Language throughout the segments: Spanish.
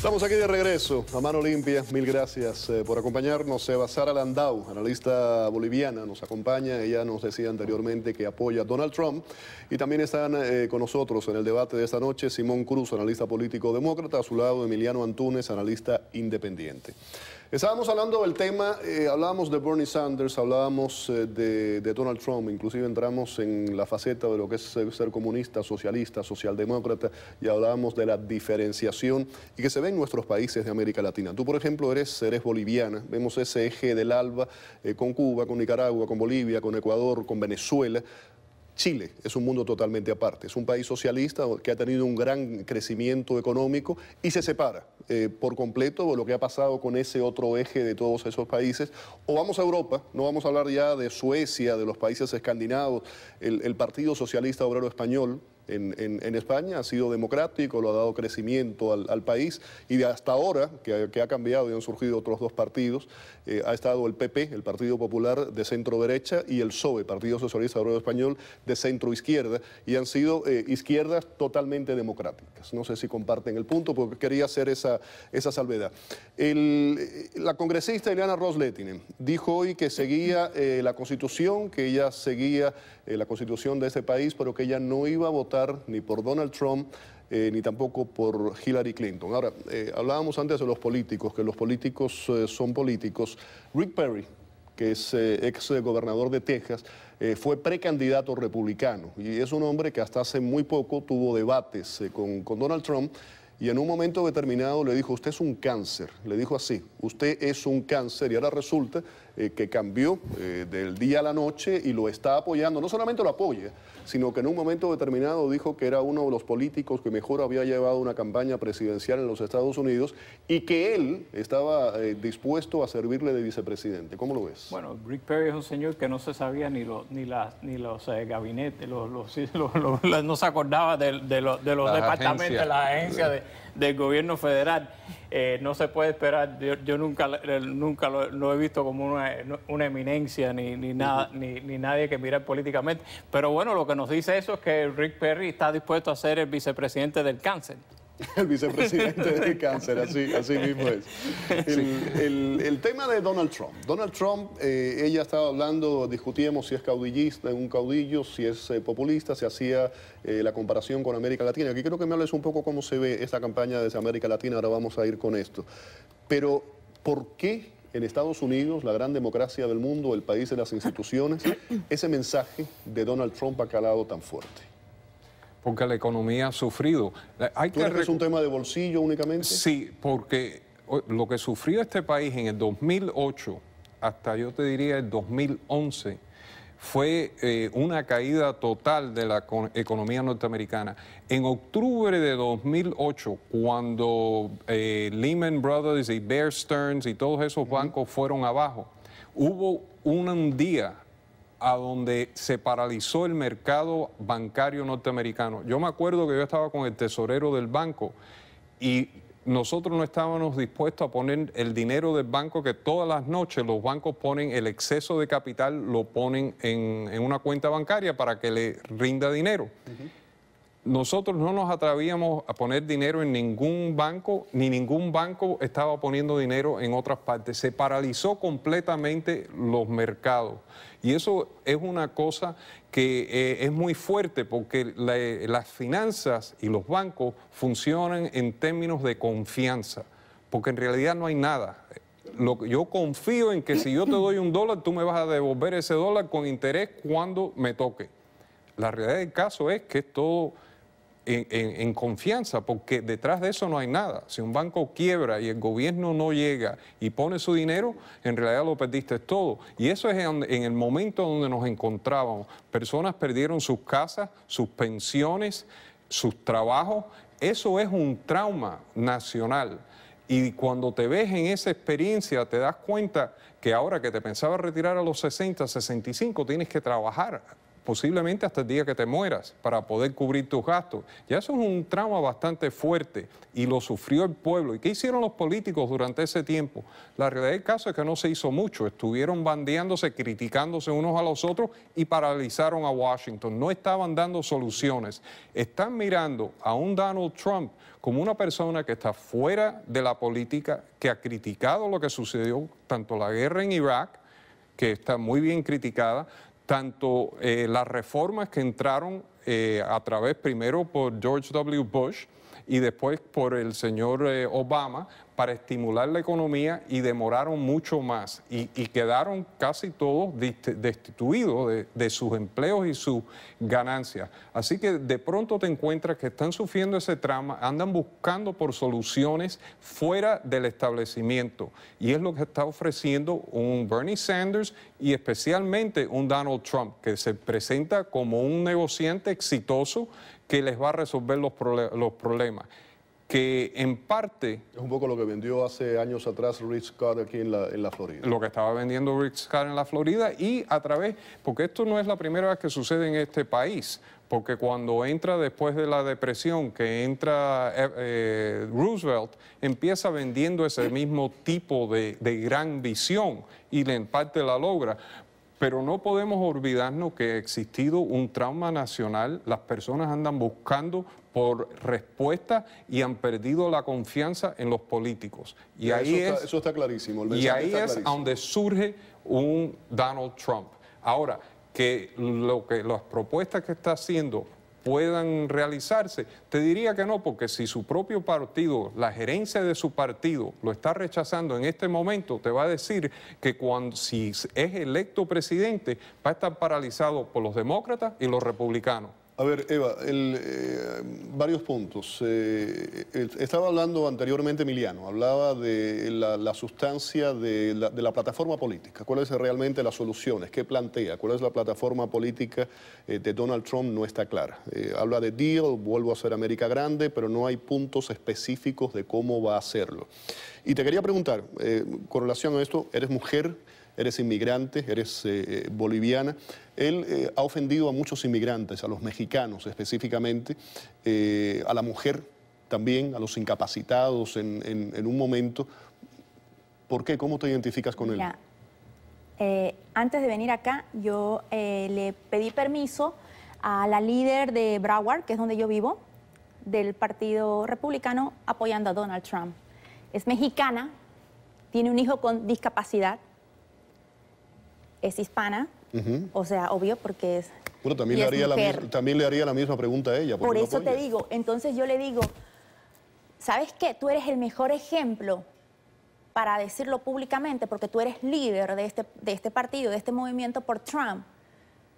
Estamos aquí de regreso, a mano limpia. Mil gracias eh, por acompañarnos. Eva Sara Landau, analista boliviana, nos acompaña. Ella nos decía anteriormente que apoya a Donald Trump. Y también están eh, con nosotros en el debate de esta noche Simón Cruz, analista político demócrata. A su lado, Emiliano Antunes, analista independiente. Estábamos hablando del tema, eh, hablábamos de Bernie Sanders, hablábamos eh, de, Donald Trump, inclusive entramos en la faceta de lo que es ser comunista, socialista, socialdemócrata, y hablábamos de la diferenciación y que se ve en nuestros países de América Latina. Tú, por ejemplo, eres, boliviana, vemos ese eje del alba eh, con Cuba, con Nicaragua, con Bolivia, con Ecuador, con Venezuela. Chile es un mundo totalmente aparte, es un país socialista que ha tenido un gran crecimiento económico y se separa eh, por completo de lo que ha pasado con ese otro eje de todos esos países. O vamos a Europa, no vamos a hablar ya de Suecia, de los países escandinavos, el Partido Socialista Obrero Español en, España, ha sido democrático, lo ha dado crecimiento al, país y de hasta ahora, que, ha cambiado y han surgido otros dos partidos, eh, ha estado el PP, el Partido Popular de centro derecha, y el PSOE, Partido Socialista Obrero Español, de centro izquierda, y han sido eh, izquierdas totalmente democráticas. No sé si comparten el punto, porque quería hacer esa, salvedad. Eh, la congresista Eliana Rosletinen dijo hoy que seguía la Constitución, que ella seguía eh, la constitución de ese país, pero que ella no iba a votar ni por Donald Trump. Eh, ni tampoco por Hillary Clinton. Ahora, eh, hablábamos antes de los políticos, que los políticos son políticos. Rick Perry, que es ex gobernador de Texas, fue precandidato republicano y es un hombre que hasta hace muy poco tuvo debates con, con, Donald Trump y en un momento determinado le dijo, usted es un cáncer, le dijo así, usted es un cáncer y ahora resulta eh, que cambió eh, del día a la noche y lo está apoyando, no solamente lo apoya, sino que en un momento determinado dijo que era uno de los políticos que mejor había llevado una campaña presidencial en los Estados Unidos y que él estaba eh, dispuesto a servirle de vicepresidente. ¿Cómo lo ves? Bueno, Rick Perry es un señor que no se sabía ni, lo, ni, las, ni los gabinetes, los, los, no se acordaba de, los departamentos, de la agencia del gobierno federal. Eh, no se puede esperar, yo, nunca, eh, nunca lo, he visto como una, una eminencia ni, ni nada, ni, ni, nadie que mirar políticamente. Pero bueno, lo que nos dice eso es que Rick Perry está dispuesto a ser el vicepresidente del cáncer. El vicepresidente de cáncer, así, mismo es. El, tema de Donald Trump. Donald Trump, eh, ella estaba hablando, discutíamos si es caudillista, un caudillo, si es eh, populista, se hacía eh, la comparación con América Latina. Aquí creo que me hables un poco cómo se ve esta campaña desde América Latina, ahora vamos a ir con esto. Pero, ¿por qué en Estados Unidos, la gran democracia del mundo, el país de las instituciones, ese mensaje de Donald Trump ha calado tan fuerte? porque la economía ha sufrido. ¿Tú que... que es un tema de bolsillo únicamente? Sí, porque lo que sufrió este país en el 2008 hasta yo te diría el 2011 fue eh, una caída total de la economía norteamericana. En octubre de 2008, cuando eh, Lehman Brothers y Bear Stearns y todos esos bancos fueron abajo, hubo un día a donde se paralizó el mercado bancario norteamericano. Yo me acuerdo que yo estaba con el tesorero del banco y nosotros no estábamos dispuestos a poner el dinero del banco que todas las noches los bancos ponen el exceso de capital, lo ponen en, una cuenta bancaria para que le rinda dinero nosotros no nos atrevíamos a poner dinero en ningún banco, ni ningún banco estaba poniendo dinero en otras partes. Se paralizó completamente los mercados. Y eso es una cosa que eh, es muy fuerte porque las finanzas y los bancos funcionan en términos de confianza, porque en realidad no hay nada. yo confío en que si yo te doy un dólar, tú me vas a devolver ese dólar con interés cuando me toque. La realidad del caso es que es todo en, confianza, porque detrás de eso no hay nada. Si un banco quiebra y el gobierno no llega y pone su dinero, en realidad lo perdiste todo. Y eso es en, el momento donde nos encontrábamos. Personas perdieron sus casas, sus pensiones, sus trabajos. Eso es un trauma nacional. Y cuando te ves en esa experiencia, te das cuenta que ahora que te pensaba retirar a los 60, 65, tienes que trabajar posiblemente hasta el día que te mueras para poder cubrir tus gastos. Ya eso es un trauma bastante fuerte y lo sufrió el pueblo. ¿Y qué hicieron los políticos durante ese tiempo? La realidad del caso es que no se hizo mucho. Estuvieron bandeándose, criticándose unos a los otros y paralizaron a Washington. No estaban dando soluciones. Están mirando a un Donald Trump como una persona que está fuera de la política, que ha criticado lo que sucedió, tanto la guerra en Irak, que está muy bien criticada, tanto eh, las reformas que entraron eh, a través primero por George W. Bush y después por el señor eh, Obama para estimular la economía y demoraron mucho más y, quedaron casi todos destituidos de, sus empleos y sus ganancias. Así que de pronto te encuentras que están sufriendo ese trama, andan buscando por soluciones fuera del establecimiento y es lo que está ofreciendo un Bernie Sanders y especialmente un Donald Trump que se presenta como un negociante exitoso que les va a resolver los problemas que en parte... Es un poco lo que vendió hace años atrás Rich Carr aquí en la, Florida. Lo que estaba vendiendo Rich Scott en la Florida y a través, porque esto no es la primera vez que sucede en este país, porque cuando entra después de la depresión, que entra eh, eh, Roosevelt, empieza vendiendo ese mismo tipo de, de gran visión y en parte la logra. Pero no podemos olvidarnos que ha existido un trauma nacional, las personas andan buscando por respuesta y han perdido la confianza en los políticos. Y, ahí eso es, está, clarísimo. y ahí es donde surge un Donald Trump. Ahora, que, lo que las propuestas que está haciendo puedan realizarse? Te diría que no, porque si su propio partido, la gerencia de su partido, lo está rechazando en este momento, te va a decir que cuando, si es electo presidente, va a estar paralizado por los demócratas y los republicanos. A ver, Eva, eh, varios puntos. Eh, estaba hablando anteriormente Emiliano, hablaba de la, sustancia de la, plataforma política. ¿Cuáles es realmente las soluciones? ¿Qué plantea? ¿Cuál es la plataforma política eh, de Donald Trump? No está clara. habla de deal, vuelvo a ser América Grande, pero no hay puntos específicos de cómo va a hacerlo. Y te quería preguntar, con relación a esto, eres mujer eres inmigrante, eres eh, eh, boliviana. Él eh, ha ofendido a muchos inmigrantes, a los mexicanos específicamente, a la mujer también, a los incapacitados en, un momento. ¿Por qué? ¿Cómo te identificas con él? antes de venir acá, yo le pedí permiso a la líder de Broward, que es donde yo vivo, del Partido Republicano apoyando a Donald Trump. Es mexicana, tiene un hijo con discapacidad es hispana, o sea, obvio porque es... Bueno, también, le haría la, misma pregunta a ella. Por, eso te digo, entonces yo le digo, ¿sabes qué? Tú eres el mejor ejemplo para decirlo públicamente, porque tú eres líder de este, de este partido, de este movimiento por Trump,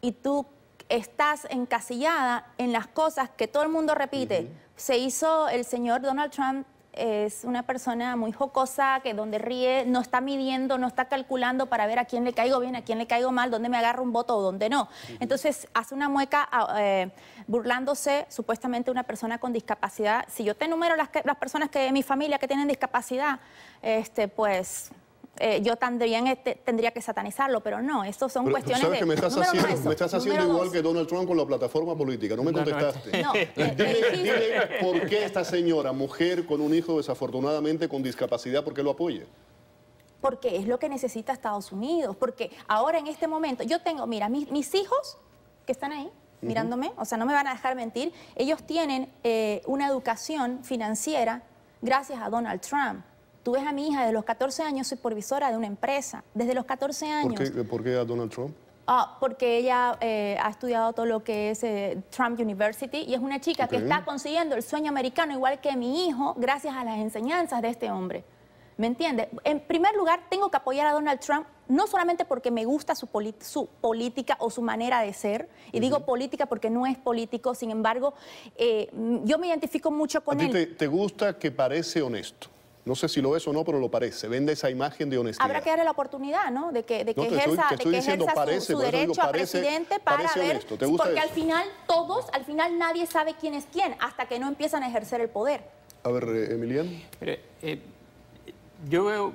y tú estás encasillada en las cosas que todo el mundo repite. Se hizo el señor Donald Trump es una persona muy jocosa, que donde ríe, no está midiendo, no está calculando para ver a quién le caigo bien, a quién le caigo mal, dónde me agarro un voto o dónde no. Entonces hace una mueca ah, eh, burlándose supuestamente una persona con discapacidad. Si yo te enumero las, las personas que de mi familia que tienen discapacidad, este, pues eh, yo también este, tendría que satanizarlo, pero no, eso son cuestiones ¿sabes de... Que me estás haciendo, me estás haciendo igual que Donald Trump con la plataforma política, no me este contestaste. No, eh, eh, eh, dile, por qué esta señora, mujer con un hijo desafortunadamente con discapacidad, ¿por qué lo apoya? Porque es lo que necesita Estados Unidos, porque ahora en este momento, yo tengo, mira, mis, mis hijos que están ahí, mirándome, o sea, no me van a dejar mentir, ellos tienen eh, una educación financiera gracias a Donald Trump. Tú ves a mi hija, de los 14 años soy supervisora de una empresa, desde los 14 años. ¿Por qué, a Donald Trump? Ah, porque ella eh, ha estudiado todo lo que es eh, Trump University y es una chica que está consiguiendo el sueño americano igual que mi hijo gracias a las enseñanzas de este hombre. ¿Me entiendes? En primer lugar, tengo que apoyar a Donald Trump no solamente porque me gusta su, su política o su manera de ser, y digo política porque no es político, sin embargo, eh, yo me identifico mucho con ¿A él. Te, ¿Te gusta que parece honesto? No sé si lo es o no, pero lo parece. vende esa imagen de honestidad. Habrá que darle la oportunidad, ¿no? De que, ejerza, su, derecho a presidente para ver... ¿Te porque al final todos, al final nadie sabe quién es quién hasta que no empiezan a ejercer el poder. A ver, eh, Emiliano. Eh, yo veo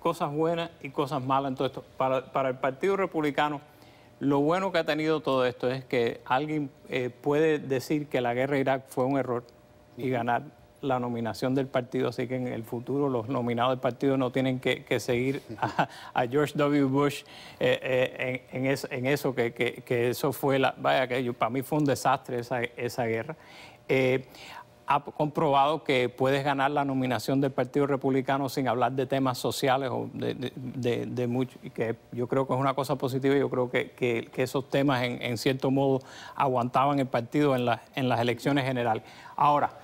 cosas buenas y cosas malas en todo esto. Para, el Partido Republicano, lo bueno que ha tenido todo esto es que alguien eh, puede decir que la guerra de Irak fue un error y ganar la nominación del partido, así que en el futuro los nominados del partido no tienen que, seguir a, George W. Bush eh, eh, en, eso, que, eso fue la, vaya, que para mí fue un desastre esa, guerra. Eh, ha comprobado que puedes ganar la nominación del Partido Republicano sin hablar de temas sociales o de, mucho, que yo creo que es una cosa positiva yo creo que, esos temas en, cierto modo aguantaban el partido en, en las elecciones generales. Ahora,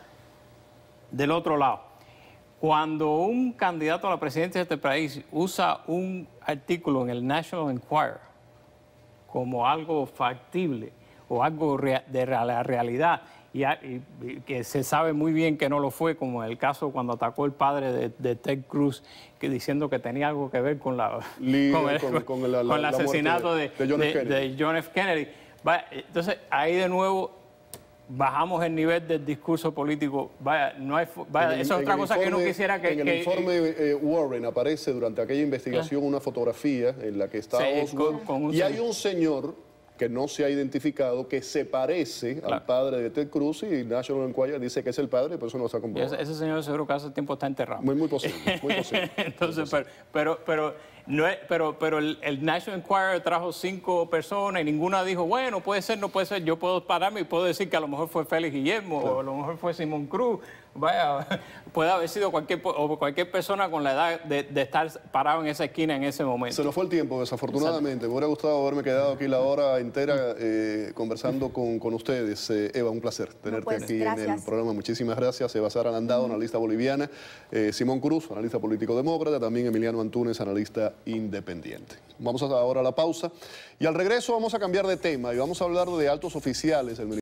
del otro lado. Cuando un candidato a la presidencia de este país usa un artículo en el National Enquirer como algo factible o algo de la realidad, y, que se sabe muy bien que no lo fue, como en el caso cuando atacó el padre de, Ted Cruz, que diciendo que tenía algo que ver con, la, con, el, asesinato de, John F. Kennedy. Entonces, ahí de nuevo bajamos el nivel del discurso político. Vaya, no hay, vaya, eso es otra cosa que no quisiera que... En el informe eh, Warren aparece durante aquella investigación ah. una fotografía en la que está sí, con, y hay un señor que no se ha identificado, que se parece al padre de Ted Cruz y National Enquirer dice que es el padre, por eso no se ha comprobado. Ese, señor seguro que hace tiempo está enterrado. Muy, muy posible, muy posible. Entonces, pero, pero no es, pero pero el, National Enquirer trajo cinco personas y ninguna dijo, bueno, puede ser, no puede ser. Yo puedo pararme y puedo decir que a lo mejor fue Félix Guillermo o a lo mejor fue Simón Cruz. Vaya, puede haber sido cualquier, o cualquier persona con la edad de, estar parado en esa esquina en ese momento. Se nos fue el tiempo, desafortunadamente. Me hubiera gustado haberme quedado aquí la hora entera eh, conversando con, ustedes. Eh, Eva, un placer tenerte pues, aquí en el programa. Muchísimas gracias. Eva Sara Landado, analista boliviana. Eh, Simón Cruz, analista político-demócrata. También Emiliano Antunes, analista independiente. Vamos a dar ahora a la pausa y al regreso vamos a cambiar de tema y vamos a hablar de altos oficiales del